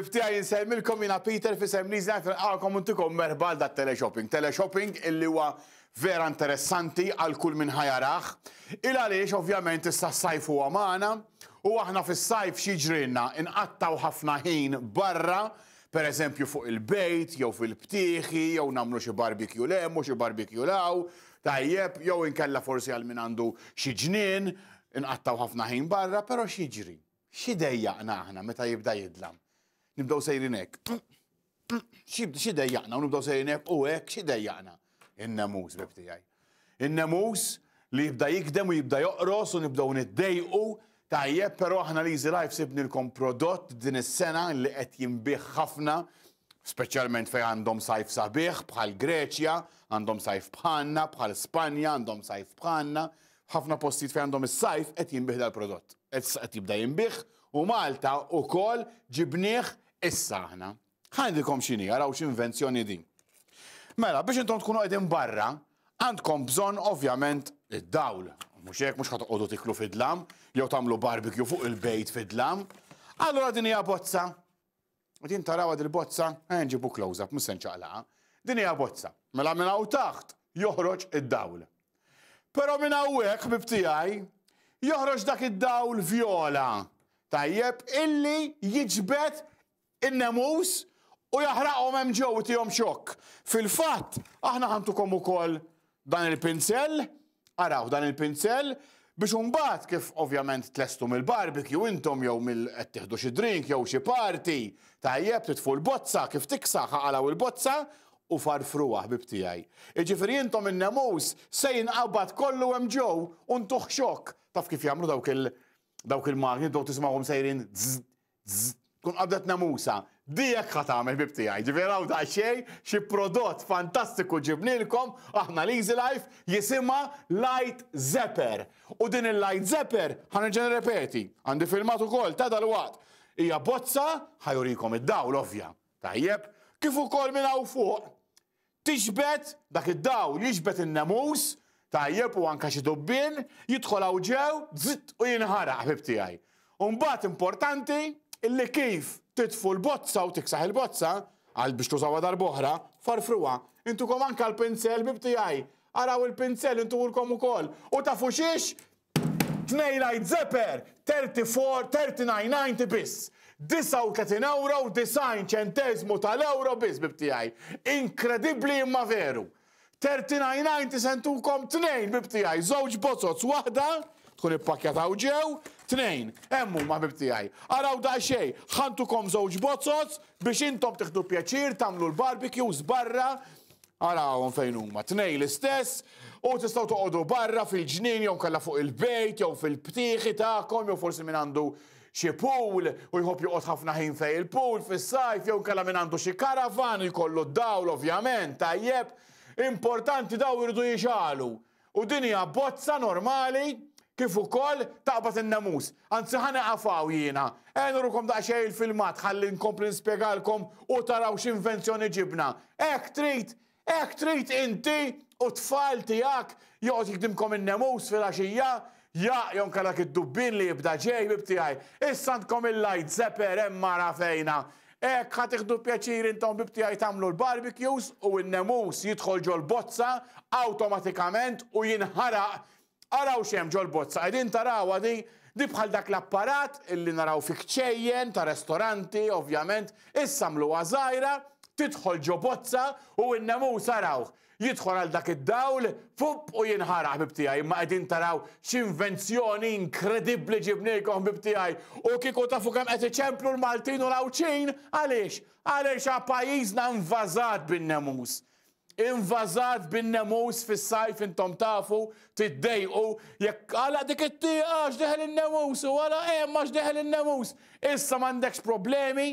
Niftija iftija jinsemmilkom jina Peter fi semnizni għafin ah, għalkom untikom merbal da teleshopping. Teleshopping illi huwa vera interessanti għal kull minn ħajaraħ. Il-għaliex ovvjament issa s-sajf huwa maħna u aħna fis-sajf xieġrinna inqattaw ħafna ħin barra per eżempju fuq il-bejt, jew fil-ptiħi, jew namlu xi barbecue lemmu, u xi law, tajjeb, jew inkella forsi għal min għandu xi ġnien, inqattaw ħafna ħin barra, però xiġri. Xi dejjaqna aħna meta jibda jidlam nibdaw sejrin hekk. Xi dejjaqna u nibdaw sejrin u hekk xi dejjaqna. In-namus bib Innamus in li jibda jikdem u jibda joqros u nibdaw niddejqu tajjeb, però aħna li life l-kom prodott din is-sena li qed jimbiħ ħafna specialment fej għandhom sajf sabiħ bħal Greċja, għandhom sajf bħanna, bħal Spanja, għandhom sajf bħanna, ħafna postijiet fej għandhom is-sajf qed jimbiħ dal-prodott. Qed jibda jimbiħ u Malta u kol ġibnieh Issa aħna, ħandikom xini, għaraw x'invenzjoni din. Mela, biex intom tkunu għedin barra, għandkom bżon ovvjament id-dawl. Mux jek, mux ħatqodu tiklu fidlam, jew tamlu barbecue fuq il-bejt fidlam. Allora din hija bozza. din taraw għad il-bozza, ħanġibu eh, close-up, musen ċaqlaqa. Din hija bozza. Mela minna u taħt, joħroġ id-dawl. Pero minna u għek, bibtijaj, joħroġ dak id-dawl viola. Tajjeb, illi jiġbet in-nemus u jaħraqhom hemm ġew u tihom xokk. Fil-fatt aħna ħantukom ukoll dan il-pinzell, araw dan il-pinzell biex umbat kif ovvjament tlestu mill-barbecue intom jew mill qed tieħdu xi drink jew xi party, tajjeb titfu l-bozza kif tiksa ħaqalaw il-bozza u farfruwa ħbib tiegħi. Iġifieri intom in-nemus se jinqabad kollu hemm ġew u ntuħ xokk taf kif jagħmlu dawk il dawk il-magni dawk tismagħhom sejrin kun qabdet namusa, dijek ħatamel bibti għaj, ġiviraw da xej, xie prodott fantastiku ġibnilkom, aħna li easy Life jisima Light Zepper. U din il-Light Zepper iġen repeti, għandi filmat u kol ta' dal-wat. Ija bozza ħajurikom id-dawl ovvja. Tajjeb, kif ukoll minn hawn fuq. tiġbet dak id-dawl jixbet in-namus, tajjeb u anka xi dubbin, jidħol hawn ġew, zitt u jinħaraq ħbib Un bat importanti illi kif titfu l-bozza u tiksaħ il-bozza, għal biex tużawa tal-boħra, farfruwa. Intukom anka l-pinsel għaj, araw il-pinsel intu ulkom u kol. U tafu xiex? Tnej lajt zepper, 34, 39, bis. 39 euro, 9 ċentesmu tal-euro bis għaj. Inkredibli imma veru. 39.90 sentukom tnejn għaj, zoċ bozzot, wahda, tkun ippakjataw ġew, Tnejn, emmu ma bibti għaj. Araw da xej, kom zoġ bozzos biex intom tiħdu pjaċir, tamlu l-barbecues barra, għon fejn huma. tnejn l-istess, u tistaw toqodu barra fil-ġnien, jew kalla fuq il-bejt, jew fil-ptiħi kom, jew forsi minn għandu xie pool, u jħob joqgħod ħafna ħin fej il-pool, fis-sajf, jew kalla minn għandu xie karavan, jkollu d-dawl, ovvjament, tajjeb, importanti daw irdu jiexalu. U dinja bozza normali, kif ukoll taqbad in-namus. Anzi ħana qafaw jiena. Enrukom daqsxejn il-filmat ħalli nkompli nispjegalkom u taraw x'invenzjoni ġibna. Ek trid, ek trid inti u tfal tiegħek joqgħod jikdimkom in nemus fil-għaxija Ja, jon kalak id-dubbin li jibda ġej bibti Issa Issantkom il-lajt, zepper, emma rafejna. Ek ħat iħdu pjaċir intom bibti għaj tamlu l-barbecues u n-nemus jidħol ġol bozza automatikament u jinħaraq Araw xem ġol-bozza, għedin taraw għadi di bħal dak l-apparat illi naraw fi kċejjen ta' restoranti, ovvjament, issamlu għazajra, titħol bozza u n-nemu saraw. Jidħol għal dak id-dawl, pup u jinħara ħbibtijaj, imma għedin taraw x'invenzjoni inkredibli ġibnilkom ħbibtijaj. U kiku ta' fukam għet iċemplu l-Maltin u l-Awċin, għalix, għalix għapajizna pajizna invazat bin-nemus invażat bin-nemus fis-sajf intom tafu tiddejqu jekk għala dik it-tieqa ah, x'deħel in-nemus u għala hemm eh, ma x'deħel in-nemus. Issa m'għandekx problemi,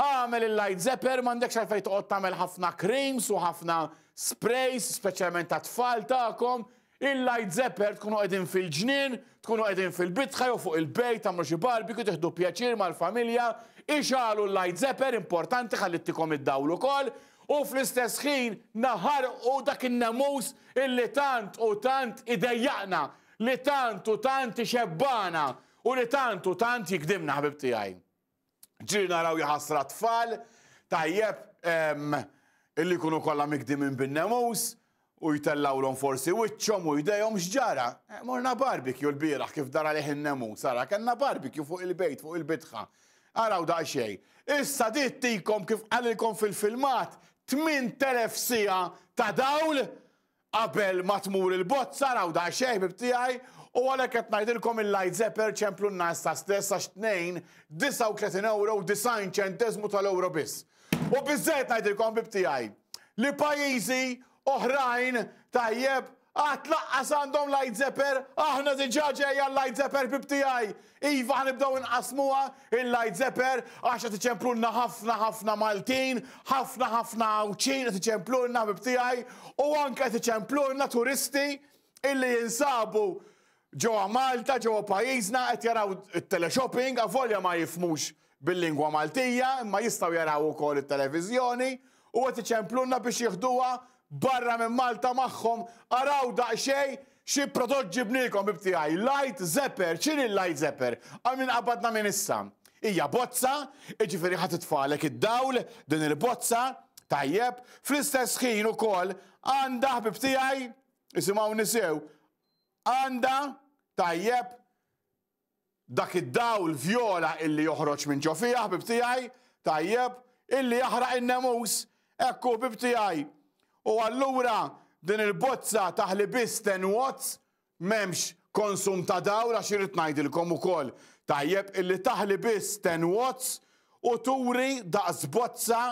għamel il-light zepper, m'għandekx għalfej toqgħod tagħmel ħafna creams u ħafna sprays, speċjalment ta' tfal tagħkom, il-light zepper tkunu qegħdin fil-ġnien, tkunu qegħdin fil-bitħa jew fuq il-bejt tagħmlu xi barbecue tieħdu pjaċir mal-familja, ixalu l-light zepper importanti ħallittikom id-dawl ukoll, u fl-istess ħin naħar u dak in-namus illi tant u tant idejjaqna li tant u tant iċebbana u li tant u tant jikdimna ħbib tijaj. Ġiri naraw jħasra tfal, tajjeb illi kunu kollha mikdimin bin-namus, u jitellaw l forsi wiċċom u jdejhom xġara. Eh, morna barbikju l birax kif dara liħ namus sara, kanna barbikju fuq il-bejt, fuq il-bitħa. Għaraw da xej. Issa dittikom kif għalilkom fil-filmat 8000 sija ta' dawl qabel ma tmur il bozza raw da' xejn bibtijaj u għalek qed ngħidilkom il-Light Zepper ċemplu n-nas ta' stess għax 39 euro u 90 ċentesmu tal-euro biss. U bizzejt ngħidilkom bibtijaj li pajjiżi oħrajn tajjeb Għat laqqas għandhom Light Zepper, aħna diġa ġeja Light Zepper għaj. Iva ħanibdaw inqasmuha il-Light Zepper, għaxa tiċemplunna ħafna ħafna Maltin, ħafna ħafna Awċin tiċemplunna għaj, u anka tiċemplunna turisti illi jinsabu ġewwa Malta, ġewwa pajjiżna qed jaraw it-teleshopping, għavolja ma jifmux bil-lingwa Maltija, imma jistgħu jaraw ukoll it-televiżjoni u qed iċemplunna biex jieħduha barra minn Malta magħhom għaraw daqsxej xi prodott ġibnilkom bibtijaj. Light Zepper, xini light Zepper? Għamin qabadna minn issa. Ija bozza, iġifiri ħat tfalek id-dawl, din il-bozza, tajjeb, fl-istess ħin u kol, għanda bibtijaj, jisimaw nisew, għanda, tajjeb, dak id-dawl vjola illi joħroġ minn ġofija, bibtijaj, tajjeb, illi jaħraq in-nemus, ekku bibtijaj. U allura din il-bozza taħlibis ten watts memx konsum ta' dawra xirrit najdilkom u kol. Tajjeb illi taħlibis ten watts u turi daqs bozza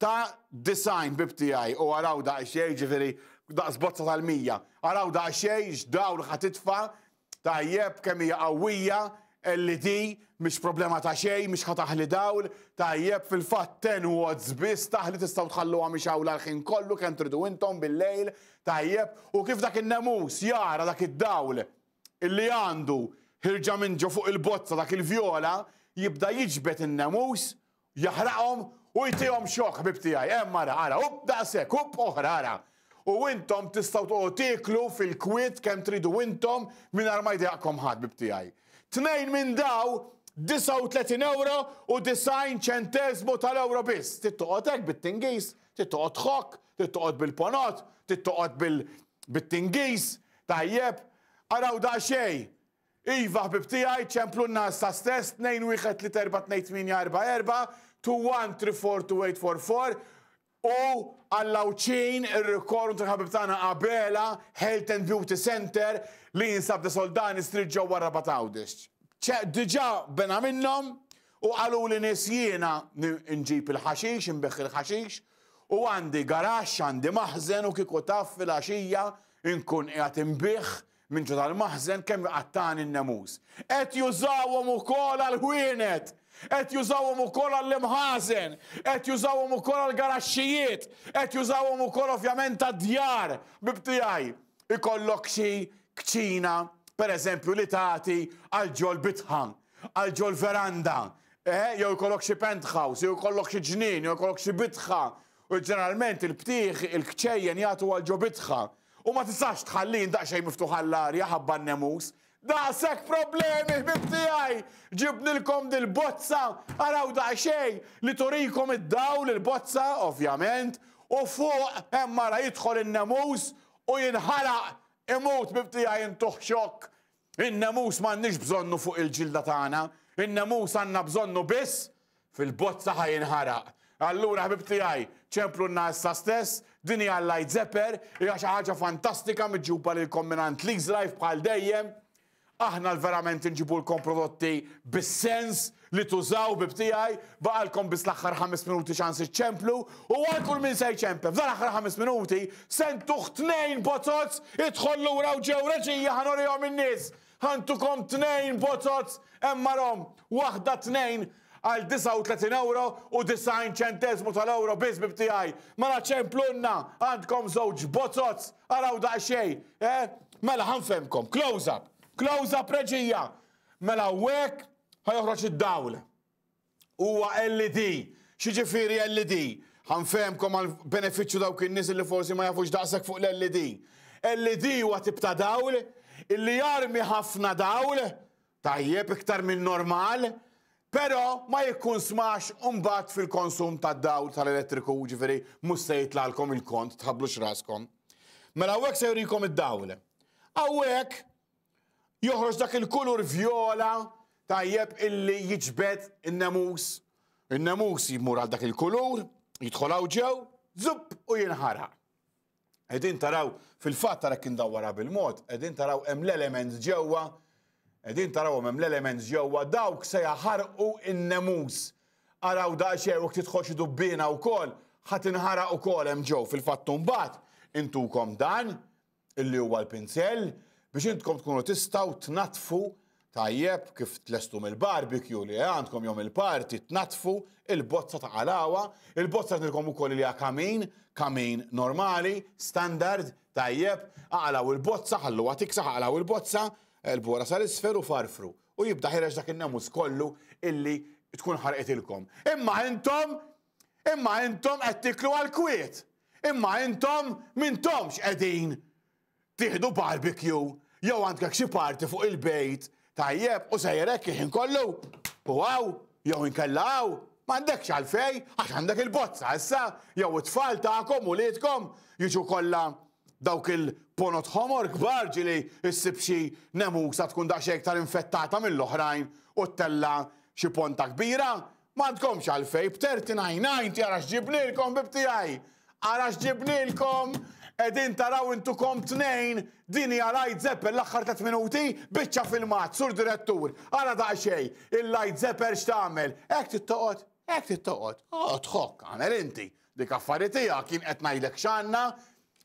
ta' design bibtijaj u għaraw da' xej ġifiri da' bozza tal-mija. Għaraw da' xej ġdawr ħatitfa tajjeb kemija għawija LED, mis problema ta' xej, mish ħataħli dawl, tajjeb fil-fat 10 watts bis, taħli tistaw tħallu mish għawla l-ħin kollu, kan tridu intom bil-lejl, tajjeb, u kif dak il-namus jara dak id-dawl, illi għandu hirġa minn ġo fuq il-bozza dak il-vjola, jibda jiġbet il-namus, jaħraqhom u jtihom xok bibtijaj, emma ra, ara, up daqsek, up oħra, U intom tistaw tiklu fil-kwit kem tridu intom minn armajdi għakom ħad bibtijaj. Tnejn minn daw 39 euro u 90 ċentesmu tal-euro biss. Tittoqgħod hekk bit-tingis, tittuqot xok, tittuqot bil-ponot, tittuqot bil tingis tajjeb, araw da xej. Iva bibtijaj ċemplu n-nas stess 2 1 3 4 2 1 3 4 2 8 4 4 u għallawċin il rekord ta' ħabib tagħna qabela Health and Beauty Center li jinsab de Soldani Street ġewwa Rabat Għawdex. Diġà bena minnhom u għallu li nies nġib il-ħaxix, nbeħ il-ħaxix u għandi garax, għandi maħzen u kieku taf fil ħaxija nkun qiegħed imbiħ minn tal-maħzen kemm għattani n-nemus. Et jużawhom ukoll għal-ħwienet et jużawhom ukoll għall-imħazen, et jużawhom ukoll għall-garaxxijiet, et jużawhom ukoll ovvjament għad-djar bibtijaj. Ikollok xi kċina, per eżempju, li tagħti għal-ġol bitħan, għal-ġol veranda, eh? jew ikollok xi penthouse, jew ikollok xi ġnin, jow ikollok xi bitħa. U ġeneralment il-ptieħ, il-kċejjen jagħtu għal ġol bitħa. U ma tistax tħallin daqsxejn miftuħ għall-arja ħabba nemus Daqsek problemi, bibti għaj, ġibnilkom dil-bozza, għaraw da' xej li torikom id-dawl il-bozza, ovvjament, u fuq emma ra jidħol in-nemus u jinħaraq imut bibti għaj intuħ il In-nemus ma' nix bżonnu fuq il-ġilda tagħna, in-nemus għanna bżonnu biss fil-bozza ħaj jinħaraq. Allura, ħbib għaj, ċemplu n-nasa stess, dini għallaj zepper, hija xi ħaġa fantastika mġuba l-kombinant Leagues bħal dejjem aħna l-verament l-kom prodotti bis-sens li tużaw bibtijaj, baqalkom bis l aħħar 5 minuti ċans iċċemplu, u għalkull minn sej ċempe. F'dan l ħames 5 minuti, sentu tnejn botots, idħollu raw ġew reġija jom in-nies. Ħantukom tnejn botots, emmarom, waħda tnejn għal 39 euro u 90 ċentesmu tal-euro biz bibtijaj. Mela ċemplunna, għandkom żewġ botots, għaraw daqxej, eh? Mela ħanfemkom, close up klawza preġija. Mela wek uħroċ id dawl Huwa LED, xiġifieri LED. Ħanfehmkom għal benefiċċju daw kien nies li forsi ma jafux daqshekk fuq l-LED. LED huwa tibta ta' dawl illi jarmi ħafna dawl tajjeb iktar minn normal, pero ma jikun smax umbat fil-konsum ta' dawl tal-elettriku ġifiri mussejt għalkom il-kont tħablu raskom. Mela għek se jurikom id dawl Għawek joħroġ dak il-kulur vjola tajjeb illi jiġbet il-namus. Il-namus jimur għal dak il-kulur, jitħolaw ġew, zupp u jinħaraq. Edin taraw fil-fat tara kien dawwara bil-mod, edin taraw hemm l-element ġewwa, edin taraw hemm l-element ġewwa dawk se jaħarqu in-nemus. Araw da xejn u ktitħoċi dubbina wkoll, ħadd inħaraq ukoll hemm ġew fil-fatt mbagħad intukom dan illi huwa l-pinsell, biex intkom tkunu tistaw tnatfu tajjeb kif tlestu mill-barbecue li għandkom jom il-parti tnatfu il-bozza ta' għalawa, il-bozza tilkom u koll li kamin, kamin normali, standard, tajjeb, għalaw il-bozza, ħallu għatiksa, għalaw il-bozza, il-bora sal-isfer u farfru. U jibda ħireġ dak il-nemus kollu illi tkun ħarqet ilkom. Imma intom, imma intom għattiklu għal-kwiet. Imma intom mintomx edin tiħdu barbecue, jew għandek xi parti fuq il-bejt, tajjeb, u sejrek kien kollu. U għaw, jew inkellaw, mandek xalfej, għax għandek il-bozza issa, jew it-tfal tagħkom u lietkom jiġu kollha dawk il-ponot ħomor kbar ġili issib xi nemusa tkun daqsxejn iktar infettata mill-oħrajn u tella xi ponta kbira, m'għandkomx għalfej b'terti najnajn ti għarax ġibnilkom bibtijaj. Għarax ġibnilkom edin taraw intukom tnejn dini għal-Light Zepper l-axħar 3 minuti bicċa filmat sur direttur. Għara da' xej, il-Light Zepper xtamel. Ek t-toqot, ek t Oh, ah, tħok, għamel inti. Dik affaritija kien qed ngħidlek x'għandna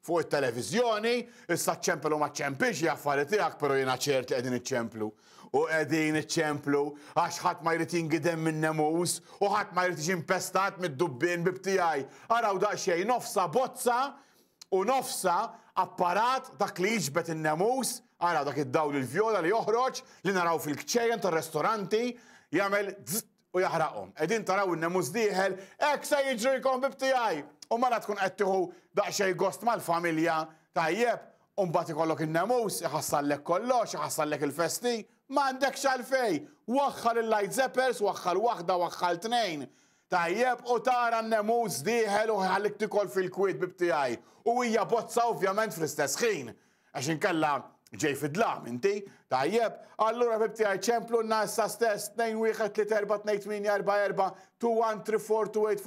fuq it-televiżjoni, issa ċemplu ma ċempix xi affaritijak pero jena ċert edin qegħdin iċċemplu. U qegħdin iċċemplu għax ħadd ma jrid jingidem minn nemus u ħadd ma jrid jimpestat mid-dubbin bib tiegħi. Araw daqsxejn nofsa bozza u nofsa apparat dak li jiġbet in-nemus, għara dak id-dawl il-vjola li joħroġ li naraw fil-kċejjen tar-restoranti jagħmel u jaħraqhom. Qegħdin taraw in-nemus ek sa se jiġrilkom bibtijaj. U mara tkun qed tieħu daqsxejn gost mal-familja tajjeb, u mbagħad ikollok in-nemus, iħassallek kollox, iħassallek il-festi, m'għandek xalfej. Waħħal il-light zeppers, waħħal waħda, waħħal tnejn. Tajjeb u tara n nemuż diħel u ħallik tikol fil kwid bibtijaj. U hija bozza ovvjament fl-istess ħin. Għax inkella ġej fidlam, inti? Tajjeb, allura bibtijaj ċemplu n nasa stess 2 1 3 2 1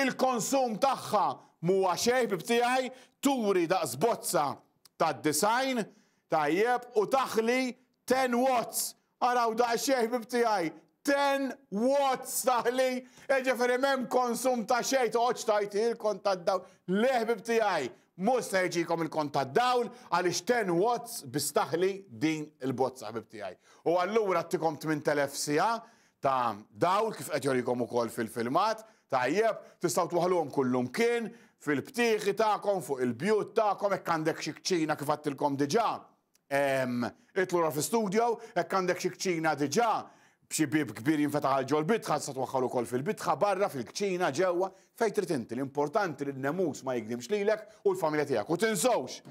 Il-konsum taħħa muwa xej bibtijaj turi da' zbozza ta' design tajjeb u taħli 10 watts. Araw da' xej bibtijaj 10 watts taħli, e, ġifiri mem konsum ta' xej toħoċ tajt il-kont ta' dawl, leħbib tijaj, mus ħeġikom il konta dawl, għalix 10 watts bistaħli din il-bozza ħbib tijaj. U għallura t-tikom 8000 sija ta' dawl, kif għetjorikom u kol fil-filmat, tajjeb, tistaw tuħalum kullum kien, fil-ptiħi ta'kom, fuq il-bjut ta'kom, ekk għandek xikċina kif għattilkom diġa. itlura fil studio, ekk għandek xikċina diġa bxie bib kbir jinfetaħ ġol bitħa, sa twaħħal ukoll fil-bitħa barra fil-kċina ġewwa fejn trid inti. L-importanti li n-nemus ma jgdimx lilek u l-familja tiegħek. U tinsowx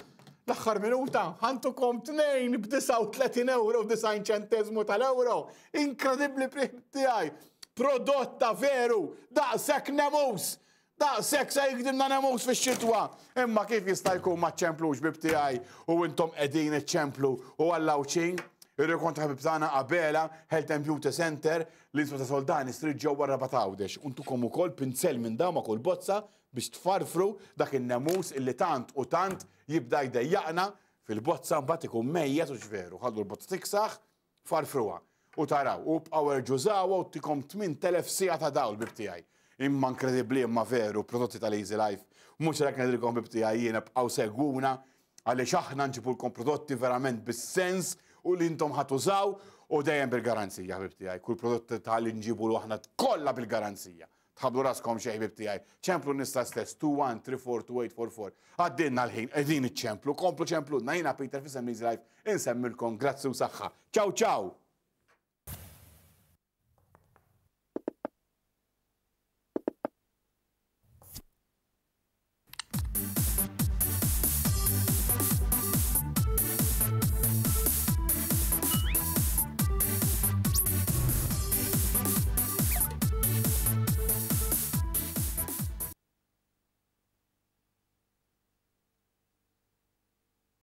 l-axħar minuta t tnejn b-39 euro u 90 ċentezmu tal-euro. Inkredibli priħtijaj. Prodotta veru, daqsek nemus, daqsek se jgdimna nemus fi xitwa. Imma kif jista' jkun ma ċemplux u intom edin ċemplu u għallawċin? Irri kont ħabib tagħna qabela Health and Beauty Center l-insma ta' Soldani Street batawdex. Untu komu ukoll pinzel minn dawn ma' kull bozza biex tfarfru dak in-nemus illi tant u tant jibda jdejjaqna fil-bozza mbagħad ikun mejjed u ġveru. Ħallu l-bozza tiksaħ farfruha. U taraw, u b'għawer ġużawa u tikom 8000 sija ta' dawl bibtijaj imma inkredibli imma veru, prodotti tal-Easy Life. Mux rak nedilkom bibtija jiena b'għaw seguna, għalli xaħna nġibulkom prodotti verament bis-sens u li intom ħatużaw u dejjem bil-garanzija, ħbib tiegħi. Kull prodott tal-inġibu l aħna kollha bil-garanzija. Tħablu raskom xe, ħbib tiegħi. Ċemplu nista' stess 2-1-3-4-2-8-4-4. Għaddinna l-ħin, qegħdin ċemplu komplu ċemplu. Najna Peter fisem Life, insemmilkom grazzi u saħħa. Ciao ciao!